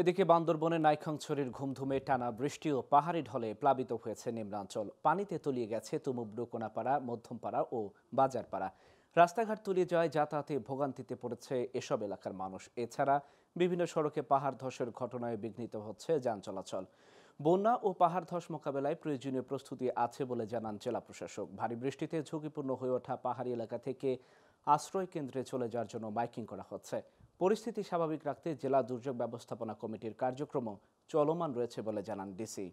এদিকে বান্দরবনের নাইখংছড়ির ঘুমধুমে টানা বৃষ্টি ও পাহাড়ি ঢলে প্লাবিত হয়েছে নিম্নাঞ্চল পানিতে তলিয়ে গেছে তুমুক কোনাপাড়া মধ্যমপাড়া ও বাজারপাড়া রাস্তাঘাট তলিয়ে যায় যাতায়াতে ভোগান্তিতে পড়েছে এসব এলাকার মানুষ এছাড়া বিভিন্ন সড়কে পাহাড় ধসের ঘটনায় বিঘ্নিত হচ্ছে যান চলাচল বন্যা ও পাহাড় ধস মোকাবেলায় প্রয়োজনীয় প্রস্তুতি আছে বলে জানান জেলা প্রশাসক ভারী বৃষ্টিতে ঝুঁকিপূর্ণ হয়ে ওঠা পাহাড়ি এলাকা থেকে আশ্রয় কেন্দ্রে চলে যাওয়ার জন্য মাইকিং করা হচ্ছে পরিস্থিতি স্বাভাবিক রাখতে জেলা দুর্যোগ ব্যবস্থাপনা কমিটির কার্যক্রমও চলমান রয়েছে বলে জানান ডিসি